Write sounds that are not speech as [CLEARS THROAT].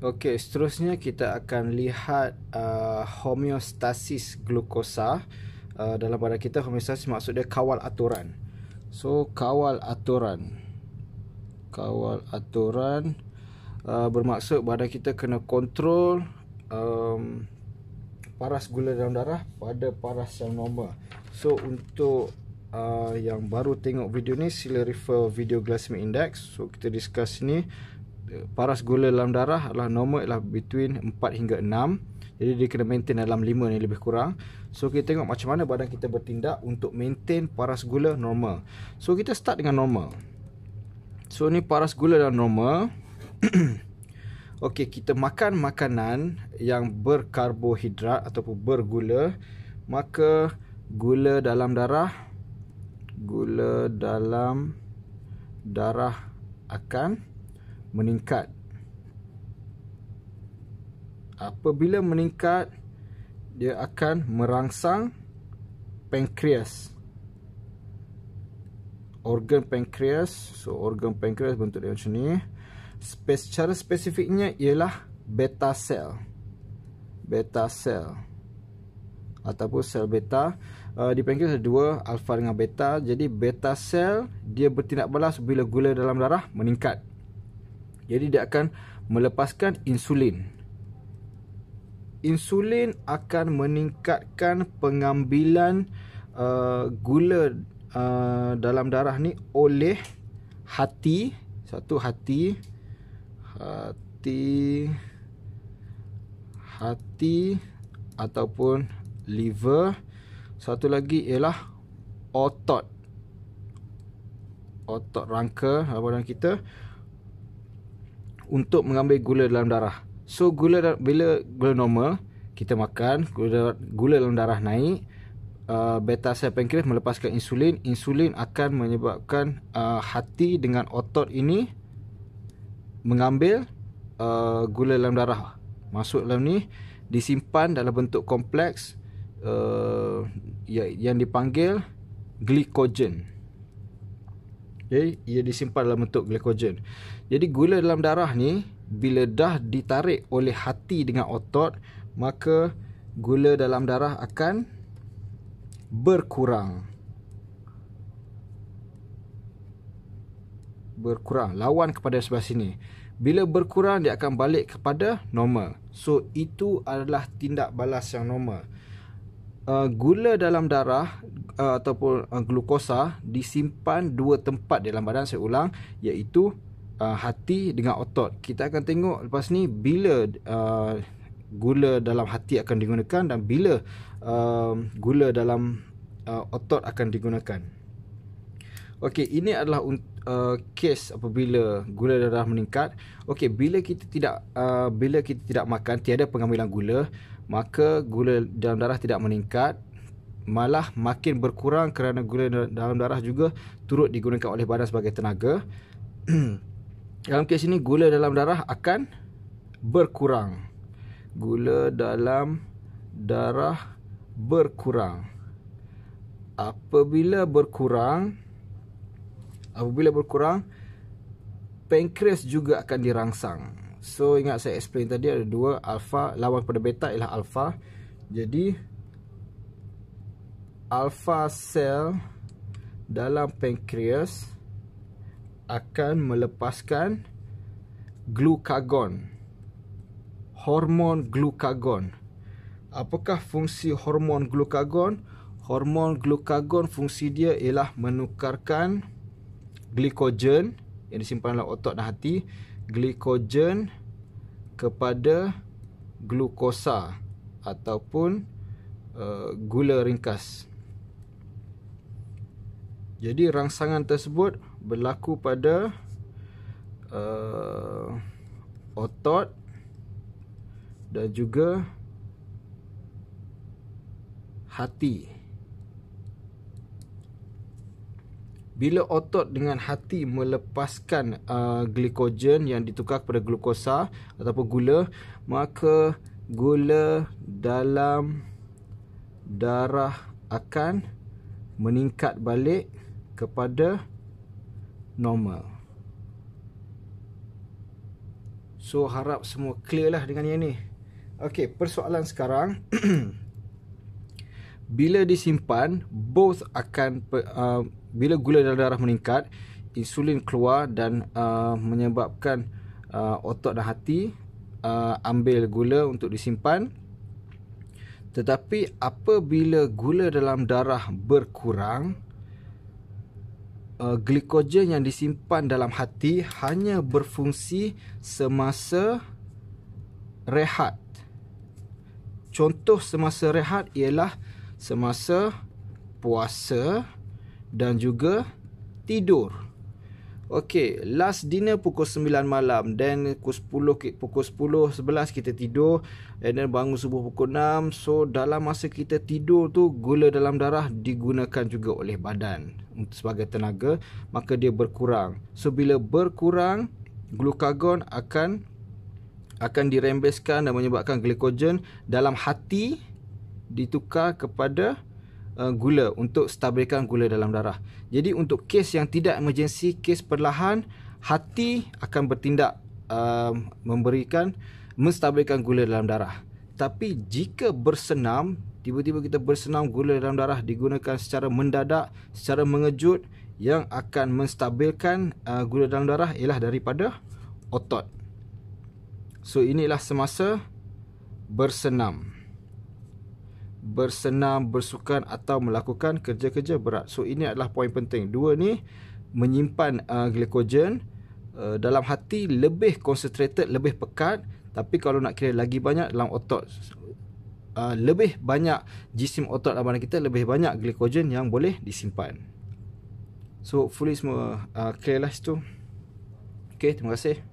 Okey, seterusnya kita akan lihat uh, homeostasis glukosa. Uh, dalam badan kita homeostasis maksud dia kawal aturan. So, kawal aturan. Kawal aturan uh, bermaksud badan kita kena kontrol um, paras gula dalam darah pada paras yang normal. So, untuk uh, yang baru tengok video ni, sila refer video glycemic index. So, kita discuss ni paras gula dalam darah adalah normal adalah between 4 hingga 6 jadi dia kena maintain dalam 5 ni lebih kurang so kita tengok macam mana badan kita bertindak untuk maintain paras gula normal so kita start dengan normal so ni paras gula dalam normal [CLEARS THROAT] Okey, kita makan makanan yang berkarbohidrat ataupun bergula maka gula dalam darah gula dalam darah akan meningkat. Apabila meningkat, dia akan merangsang pankreas. Organ pankreas, so organ pankreas bentuk dia macam ni. Spes cara spesifiknya ialah beta cell. Beta cell ataupun sel beta uh, di pankreas ada dua alfa dengan beta jadi beta sel dia bertindak balas bila gula dalam darah meningkat jadi dia akan melepaskan insulin. Insulin akan meningkatkan pengambilan uh, gula uh, dalam darah ni oleh hati, satu hati hati hati ataupun liver. Satu lagi ialah otot. Otot rangka apa dalam kita untuk mengambil gula dalam darah. So gula bila gula normal kita makan gula, gula dalam darah naik uh, beta sel pankreas melepaskan insulin, insulin akan menyebabkan uh, hati dengan otot ini mengambil uh, gula dalam darah masuk dalam ni disimpan dalam bentuk kompleks uh, ya-, yang dipanggil glikogen okay, ia disimpan dalam bentuk glikogen. Jadi gula dalam darah ni bila dah ditarik oleh hati dengan otot, maka gula dalam darah akan berkurang. Berkurang lawan kepada sebelah sini. Bila berkurang dia akan balik kepada normal. So itu adalah tindak balas yang normal. Uh, gula dalam darah uh, ataupun uh, glukosa disimpan dua tempat dalam badan saya ulang iaitu uh, hati dengan otot. Kita akan tengok lepas ni bila uh, gula dalam hati akan digunakan dan bila uh, gula dalam uh, otot akan digunakan. Okey, ini adalah kes uh, apabila gula darah meningkat. Okey, bila kita tidak uh, bila kita tidak makan tiada pengambilan gula, maka gula dalam darah tidak meningkat malah makin berkurang kerana gula dalam darah juga turut digunakan oleh badan sebagai tenaga. [CLEARS THROAT] dalam kes ini gula dalam darah akan berkurang. Gula dalam darah berkurang. Apabila berkurang apabila berkurang pankreas juga akan dirangsang. So ingat saya explain tadi ada dua alpha lawan pada beta ialah alpha. Jadi alpha cell dalam pankreas akan melepaskan glukagon hormon glukagon apakah fungsi hormon glukagon hormon glukagon fungsi dia ialah menukarkan glikogen yang disimpan dalam otot dan hati glikogen kepada glukosa ataupun uh, gula ringkas jadi rangsangan tersebut berlaku pada uh, otot dan juga hati. Bila otot dengan hati melepaskan uh, glikogen yang ditukar kepada glukosa ataupun gula, maka gula dalam darah akan meningkat balik kepada normal. So harap semua clear lah dengan yang ni. Okey, persoalan sekarang [CLEARS THROAT] bila disimpan both akan uh, bila gula dalam darah meningkat, insulin keluar dan uh, menyebabkan uh, otot dan hati uh, ambil gula untuk disimpan. Tetapi apabila gula dalam darah berkurang, uh, glikogen yang disimpan dalam hati hanya berfungsi semasa rehat. Contoh semasa rehat ialah semasa puasa dan juga tidur. Okay, last dinner pukul 9 malam Then pukul 10, pukul 10, 11 kita tidur And then bangun subuh pukul 6 So dalam masa kita tidur tu Gula dalam darah digunakan juga oleh badan Sebagai tenaga Maka dia berkurang So bila berkurang Glukagon akan Akan dirembeskan dan menyebabkan glikogen Dalam hati Ditukar kepada Eh, gula untuk stabilkan gula dalam darah. Jadi untuk kes yang tidak emergensi, kes perlahan, hati akan bertindak um, memberikan menstabilkan gula dalam darah. Tapi jika bersenam, tiba-tiba kita bersenam gula dalam darah digunakan secara mendadak, secara mengejut yang akan menstabilkan uh, gula dalam darah ialah daripada otot. So inilah semasa bersenam bersenam, bersukan atau melakukan kerja-kerja berat. So ini adalah poin penting. Dua ni menyimpan uh, glikogen uh, dalam hati lebih konsentrated, lebih pekat, tapi kalau nak kira lagi banyak dalam otot uh, lebih banyak jisim otot dalam badan kita lebih banyak glikogen yang boleh disimpan. So fully semua uh, clear lah situ. Okay, terima kasih.